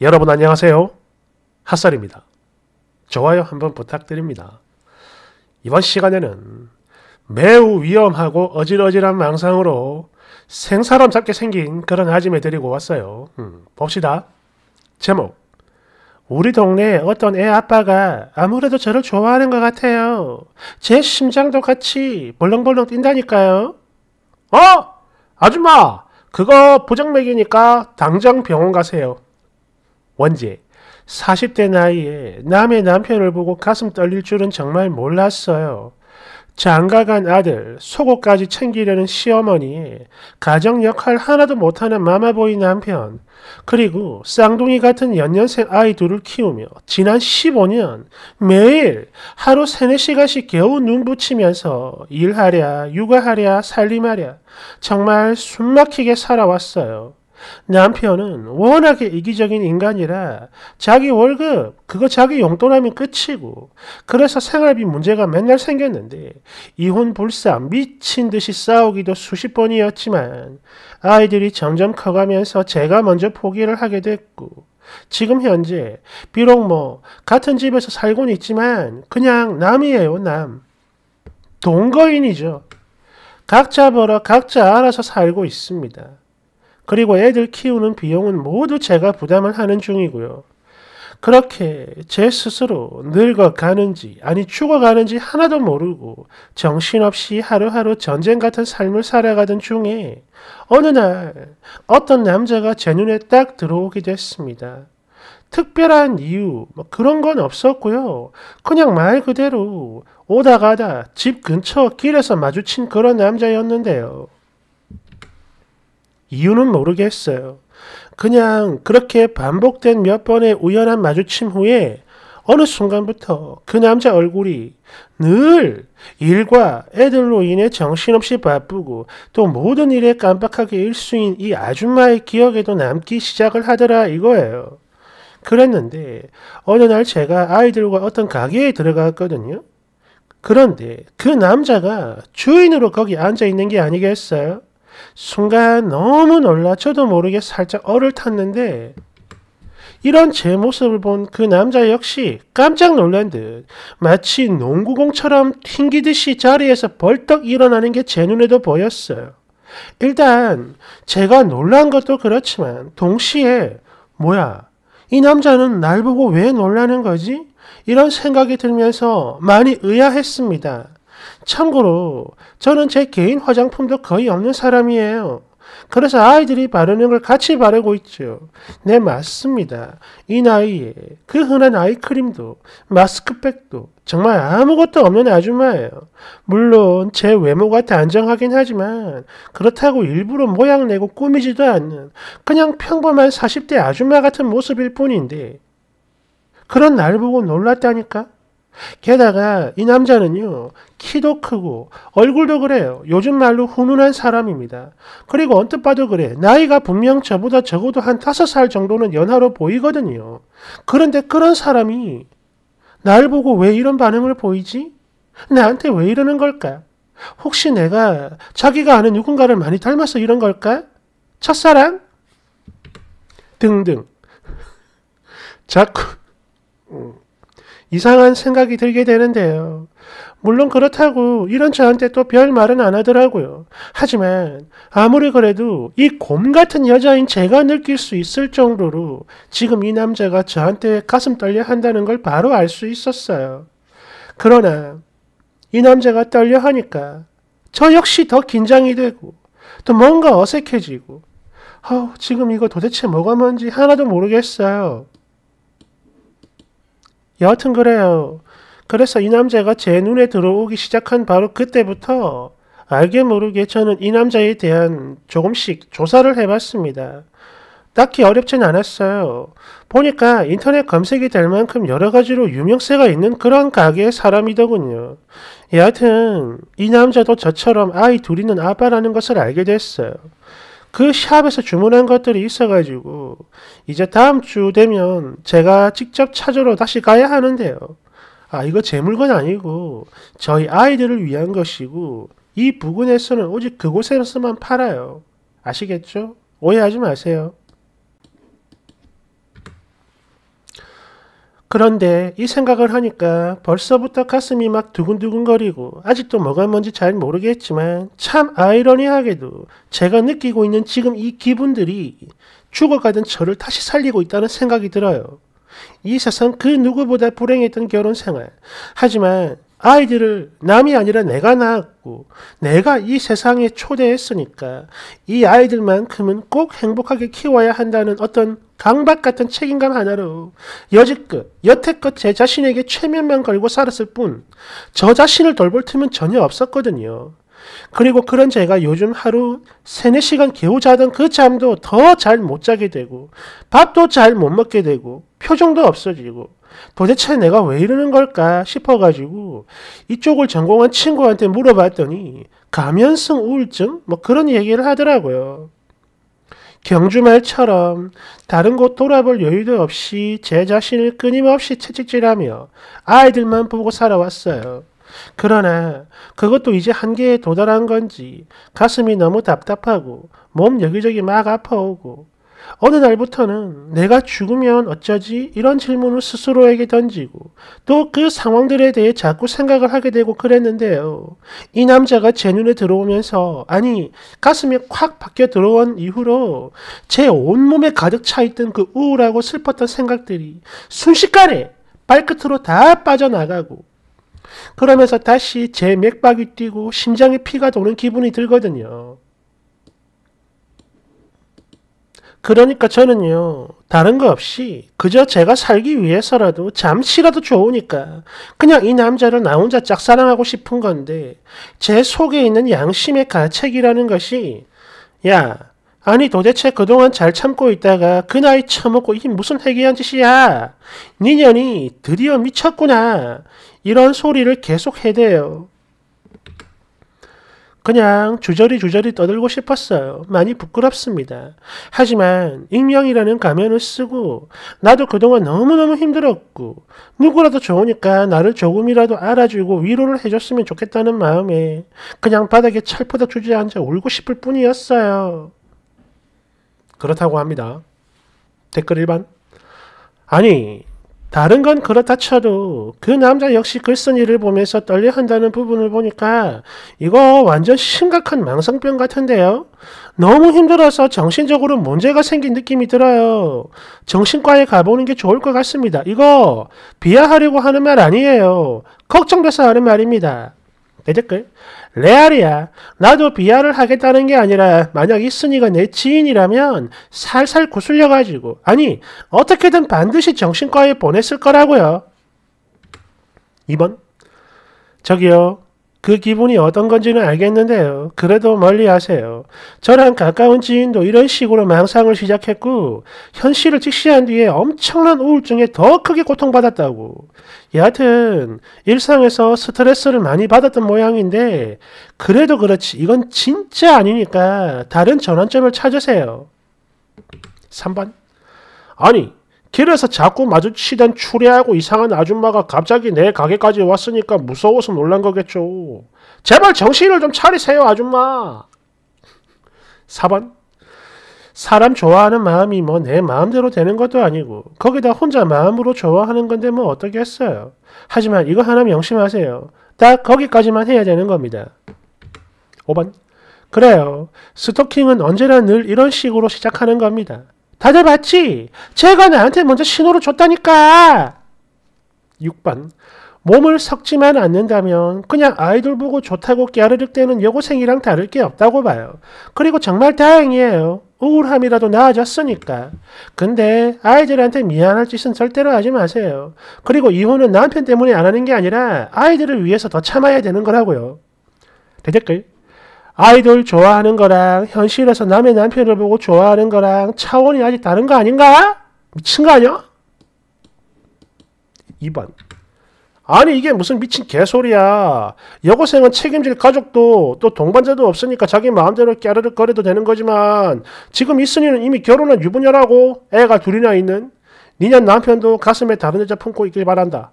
여러분 안녕하세요. 핫살입니다. 좋아요 한번 부탁드립니다. 이번 시간에는 매우 위험하고 어질어질한 망상으로 생사람 잡게 생긴 그런 아짐에 데리고 왔어요. 음, 봅시다. 제목 우리 동네 에 어떤 애 아빠가 아무래도 저를 좋아하는 것 같아요. 제 심장도 같이 벌렁벌렁 뛴다니까요. 어? 아줌마! 그거 부정맥이니까 당장 병원 가세요. 원제 40대 나이에 남의 남편을 보고 가슴 떨릴 줄은 정말 몰랐어요. 장가간 아들, 속옷까지 챙기려는 시어머니, 가정 역할 하나도 못하는 마마보이 남편, 그리고 쌍둥이 같은 연년생 아이 둘을 키우며 지난 15년 매일 하루 3, 4시간씩 겨우 눈 붙이면서 일하랴, 육아하랴, 살림하랴 정말 숨막히게 살아왔어요. 남편은 워낙에 이기적인 인간이라 자기 월급, 그거 자기 용돈하면 끝이고 그래서 생활비 문제가 맨날 생겼는데 이혼 불사 미친 듯이 싸우기도 수십 번이었지만 아이들이 점점 커가면서 제가 먼저 포기를 하게 됐고 지금 현재 비록 뭐 같은 집에서 살고는 있지만 그냥 남이에요 남 동거인이죠 각자 벌어 각자 알아서 살고 있습니다 그리고 애들 키우는 비용은 모두 제가 부담을 하는 중이고요. 그렇게 제 스스로 늙어가는지 아니 죽어가는지 하나도 모르고 정신없이 하루하루 전쟁 같은 삶을 살아가던 중에 어느 날 어떤 남자가 제 눈에 딱 들어오게 됐습니다. 특별한 이유 뭐 그런 건 없었고요. 그냥 말 그대로 오다 가다 집 근처 길에서 마주친 그런 남자였는데요. 이유는 모르겠어요. 그냥 그렇게 반복된 몇 번의 우연한 마주침 후에 어느 순간부터 그 남자 얼굴이 늘 일과 애들로 인해 정신없이 바쁘고 또 모든 일에 깜빡하게 일수인 이 아줌마의 기억에도 남기 시작을 하더라 이거예요. 그랬는데 어느 날 제가 아이들과 어떤 가게에 들어갔거든요. 그런데 그 남자가 주인으로 거기 앉아 있는 게 아니겠어요? 순간 너무 놀라 저도 모르게 살짝 얼을 탔는데 이런 제 모습을 본 그 남자 역시 깜짝 놀란 듯 마치 농구공처럼 튕기듯이 자리에서 벌떡 일어나는 게 제 눈에도 보였어요. 일단 제가 놀란 것도 그렇지만 동시에 뭐야 이 남자는 날 보고 왜 놀라는 거지? 이런 생각이 들면서 많이 의아했습니다. 참고로 저는 제 개인 화장품도 거의 없는 사람이에요. 그래서 아이들이 바르는 걸 같이 바르고 있죠. 네, 맞습니다. 이 나이에 그 흔한 아이크림도 마스크팩도 정말 아무것도 없는 아줌마예요. 물론 제 외모가 단정하긴 하지만 그렇다고 일부러 모양 내고 꾸미지도 않는 그냥 평범한 40대 아줌마 같은 모습일 뿐인데 그런 날 보고 놀랐다니까? 게다가 이 남자는요, 키도 크고 얼굴도 그래요. 요즘 말로 훈훈한 사람입니다. 그리고 언뜻 봐도 그래. 나이가 분명 저보다 적어도 한 다섯 살 정도는 연하로 보이거든요. 그런데 그런 사람이 날 보고 왜 이런 반응을 보이지? 나한테 왜 이러는 걸까? 혹시 내가 자기가 아는 누군가를 많이 닮아서 이런 걸까? 첫사랑? 등등. 자꾸. 음. 이상한 생각이 들게 되는데요. 물론 그렇다고 이런 저한테 또 별 말은 안 하더라고요. 하지만 아무리 그래도 이 곰 같은 여자인 제가 느낄 수 있을 정도로 지금 이 남자가 저한테 가슴 떨려 한다는 걸 바로 알 수 있었어요. 그러나 이 남자가 떨려 하니까 저 역시 더 긴장이 되고 또 뭔가 어색해지고 어, 지금 이거 도대체 뭐가 뭔지 하나도 모르겠어요. 여하튼 그래요. 그래서 이 남자가 제 눈에 들어오기 시작한 바로 그때부터 알게 모르게 저는 이 남자에 대한 조금씩 조사를 해봤습니다. 딱히 어렵진 않았어요. 보니까 인터넷 검색이 될 만큼 여러 가지로 유명세가 있는 그런 가게의 사람이더군요. 여하튼 이 남자도 저처럼 아이 둘이는 아빠라는 것을 알게 됐어요. 그 샵에서 주문한 것들이 있어가지고 이제 다음 주 되면 제가 직접 찾으러 다시 가야 하는데요. 아 이거 제 물건 아니고 저희 아이들을 위한 것이고 이 부근에서는 오직 그곳에서만 팔아요. 아시겠죠? 오해하지 마세요. 그런데 이 생각을 하니까 벌써부터 가슴이 막 두근두근거리고 아직도 뭐가 뭔지 잘 모르겠지만 참 아이러니하게도 제가 느끼고 있는 지금 이 기분들이 죽어가던 저를 다시 살리고 있다는 생각이 들어요. 이 세상 그 누구보다 불행했던 결혼 생활. 하지만 아이들을 남이 아니라 내가 낳았고 내가 이 세상에 초대했으니까 이 아이들만큼은 꼭 행복하게 키워야 한다는 어떤 강박 같은 책임감 하나로 여지껏 여태껏 제 자신에게 최면만 걸고 살았을 뿐 저 자신을 돌볼 틈은 전혀 없었거든요. 그리고 그런 제가 요즘 하루 3, 4 시간 개우 자던 그 잠도 더 잘 못 자게 되고 밥도 잘 못 먹게 되고 표정도 없어지고 도대체 내가 왜 이러는 걸까 싶어가지고 이쪽을 전공한 친구한테 물어봤더니 가면성 우울증 뭐 그런 얘기를 하더라고요. 경주말처럼 다른 곳 돌아볼 여유도 없이 제 자신을 끊임없이 채찍질하며 아이들만 보고 살아왔어요. 그러나 그것도 이제 한계에 도달한 건지 가슴이 너무 답답하고 몸 여기저기 막 아파오고 어느 날부터는 내가 죽으면 어쩌지 이런 질문을 스스로에게 던지고 또 그 상황들에 대해 자꾸 생각을 하게 되고 그랬는데요. 이 남자가 제 눈에 들어오면서 아니 가슴이 확 바뀌어 들어온 이후로 제 온몸에 가득 차 있던 그 우울하고 슬펐던 생각들이 순식간에 발끝으로 다 빠져나가고 그러면서 다시 제 맥박이 뛰고 심장에 피가 도는 기분이 들거든요. 그러니까 저는요, 다른 거 없이 그저 제가 살기 위해서라도 잠시라도 좋으니까 그냥 이 남자를 나 혼자 짝사랑하고 싶은 건데 제 속에 있는 양심의 가책이라는 것이 야, 아니 도대체 그동안 잘 참고 있다가 그 나이 처먹고 이 무슨 해괴한 짓이야. 니년이 드디어 미쳤구나. 이런 소리를 계속 해대요. 그냥 주저리 주저리 떠들고 싶었어요. 많이 부끄럽습니다. 하지만 익명이라는 가면을 쓰고 나도 그동안 너무너무 힘들었고 누구라도 좋으니까 나를 조금이라도 알아주고 위로를 해줬으면 좋겠다는 마음에 그냥 바닥에 철포다 주저앉아 울고 싶을 뿐이었어요. 그렇다고 합니다. 댓글 1번 아니 다른 건 그렇다 쳐도 그 남자 역시 글쓴이를 보면서 떨려한다는 부분을 보니까 이거 완전 심각한 망상병 같은데요. 너무 힘들어서 정신적으로 문제가 생긴 느낌이 들어요. 정신과에 가보는 게 좋을 것 같습니다. 이거 비하하려고 하는 말 아니에요. 걱정돼서 하는 말입니다. 내 댓글 레알이야. 나도 비하를 하겠다는 게 아니라 만약 있으니가 내 지인이라면 살살 구슬려가지고 아니 어떻게든 반드시 정신과에 보냈을 거라고요. 2번 저기요. 그 기분이 어떤 건지는 알겠는데요. 그래도 멀리 하세요. 저랑 가까운 지인도 이런 식으로 망상을 시작했고 현실을 직시한 뒤에 엄청난 우울증에 더 크게 고통받았다고. 예, 여하튼 일상에서 스트레스를 많이 받았던 모양인데 그래도 그렇지 이건 진짜 아니니까 다른 전환점을 찾으세요. 3번 아니 길에서 자꾸 마주치던 추리하고 이상한 아줌마가 갑자기 내 가게까지 왔으니까 무서워서 놀란 거겠죠. 제발 정신을 좀 차리세요 아줌마. 4번 사람 좋아하는 마음이 뭐 내 마음대로 되는 것도 아니고 거기다 혼자 마음으로 좋아하는 건데 뭐 어떻겠어요. 하지만 이거 하나 명심하세요. 딱 거기까지만 해야 되는 겁니다. 5번 그래요. 스토킹은 언제나 늘 이런 식으로 시작하는 겁니다. 다들 봤지? 제가 나한테 먼저 신호를 줬다니까! 6번 몸을 섞지만 않는다면 그냥 아이돌 보고 좋다고 깨르륵대는 여고생이랑 다를 게 없다고 봐요. 그리고 정말 다행이에요. 우울함이라도 나아졌으니까. 근데 아이들한테 미안할 짓은 절대로 하지 마세요. 그리고 이혼은 남편 때문에 안 하는 게 아니라 아이들을 위해서 더 참아야 되는 거라고요. 대댓글. 아이돌 좋아하는 거랑 현실에서 남의 남편을 보고 좋아하는 거랑 차원이 아직 다른 거 아닌가? 미친 거 아니야? 2번. 아니 이게 무슨 미친 개소리야. 여고생은 책임질 가족도 또 동반자도 없으니까 자기 마음대로 깨르륵거려도 되는 거지만 지금 이순이는 이미 결혼한 유부녀라고 애가 둘이나 있는 니네 남편도 가슴에 다른 여자 품고 있길 바란다.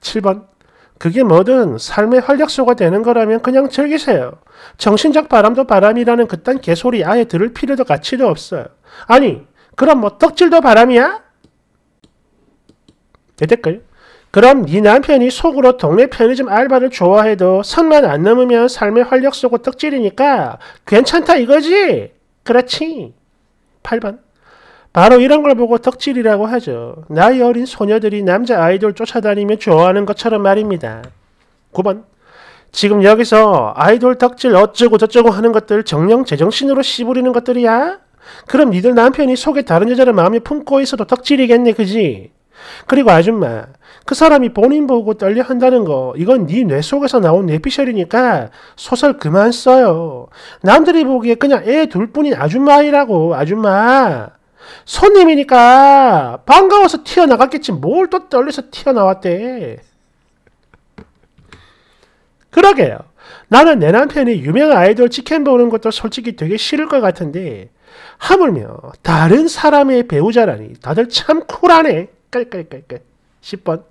7번 그게 뭐든 삶의 활력소가 되는 거라면 그냥 즐기세요. 정신적 바람도 바람이라는 그딴 개소리 아예 들을 필요도 가치도 없어요. 아니 그럼 뭐 떡질도 바람이야? 됐을까요 그럼 네 남편이 속으로 동네 편의점 알바를 좋아해도 선만 안 넘으면 삶의 활력 쏘고 떡질이니까 괜찮다 이거지? 그렇지. 8번. 바로 이런 걸 보고 덕질이라고 하죠. 나이 어린 소녀들이 남자 아이돌 쫓아다니며 좋아하는 것처럼 말입니다. 9번. 지금 여기서 아이돌 덕질 어쩌고 저쩌고 하는 것들 정령 제정신으로 씨부리는 것들이야? 그럼 니들 남편이 속에 다른 여자를 마음에 품고 있어도 덕질이겠네 그지? 그리고 아줌마, 그 사람이 본인 보고 떨려 한다는 거, 이건 네 뇌 속에서 나온 뇌피셜이니까 소설 그만 써요. 남들이 보기에 그냥 애 둘뿐인 아줌마이라고, 아줌마. 손님이니까 반가워서 튀어나갔겠지. 뭘 또 떨려서 튀어나왔대. 그러게요. 나는 내 남편이 유명 아이돌 치킨 보는 것도 솔직히 되게 싫을 것 같은데, 하물며 다른 사람의 배우자라니 다들 참 쿨하네. 깔깔깔깔. 10번.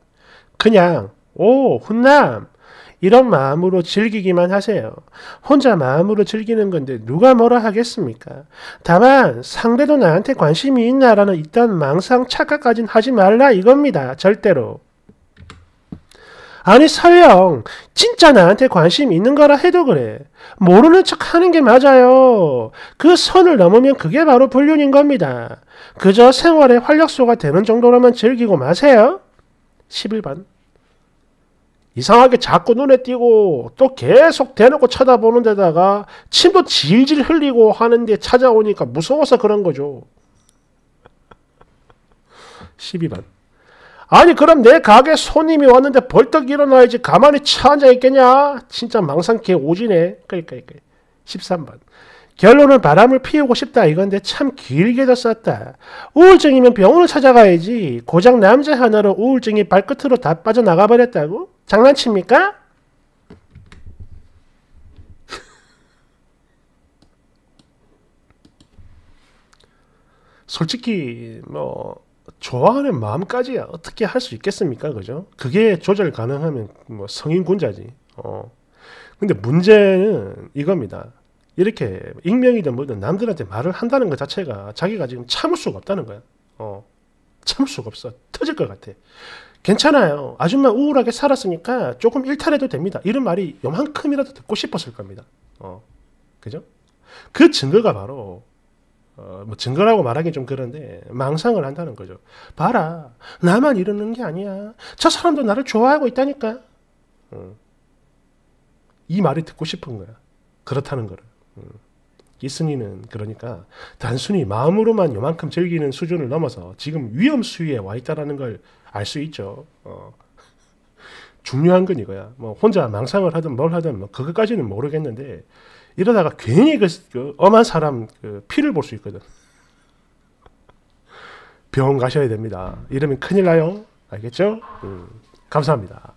그냥 오 훈남 이런 마음으로 즐기기만 하세요. 혼자 마음으로 즐기는 건데 누가 뭐라 하겠습니까? 다만 상대도 나한테 관심이 있나라는 이딴 망상 착각까진 하지 말라 이겁니다. 절대로. 아니 설령 진짜 나한테 관심 있는 거라 해도 그래. 모르는 척 하는 게 맞아요. 그 선을 넘으면 그게 바로 불륜인 겁니다. 그저 생활의 활력소가 되는 정도로만 즐기고 마세요. 11번 이상하게 자꾸 눈에 띄고 또 계속 대놓고 쳐다보는 데다가 침도 질질 흘리고 하는데 찾아오니까 무서워서 그런 거죠. 12번 아니 그럼 내 가게 손님이 왔는데 벌떡 일어나야지 가만히 차 앉아 있겠냐? 진짜 망상케 오지네. 그러니까, 그러니까 13번. 결론은 바람을 피우고 싶다 이건데 참 길게 졌었다. 우울증이면 병원을 찾아가야지. 고작 남자 하나로 우울증이 발끝으로 다 빠져나가버렸다고? 장난칩니까? 솔직히 뭐 좋아하는 마음까지야 어떻게 할 수 있겠습니까? 그죠? 그게 조절 가능하면 뭐 성인군자지. 어. 근데 문제는 이겁니다. 이렇게 익명이든 뭐든 남들한테 말을 한다는 것 자체가 자기가 지금 참을 수가 없다는 거야. 어. 참을 수가 없어. 터질 것 같아. 괜찮아요. 아줌마 우울하게 살았으니까 조금 일탈해도 됩니다. 이런 말이 요만큼이라도 듣고 싶었을 겁니다. 어. 그죠? 그 증거가 바로 어, 뭐 증거라고 말하기 좀 그런데 망상을 한다는 거죠. 봐라, 나만 이러는 게 아니야. 저 사람도 나를 좋아하고 있다니까. 어. 이 말이 듣고 싶은 거야. 그렇다는 거를. 이순이는 어. 그러니까 단순히 마음으로만 요만큼 즐기는 수준을 넘어서 지금 위험 수위에 와 있다라는 걸 알 수 있죠. 어. 중요한 건 이거야. 뭐 혼자 망상을 하든 뭘 하든 뭐 그것까지는 모르겠는데 이러다가 괜히 그, 그 엄한 사람 그 피를 볼 수 있거든. 병원 가셔야 됩니다. 이러면 큰일 나요. 알겠죠? 음, 감사합니다.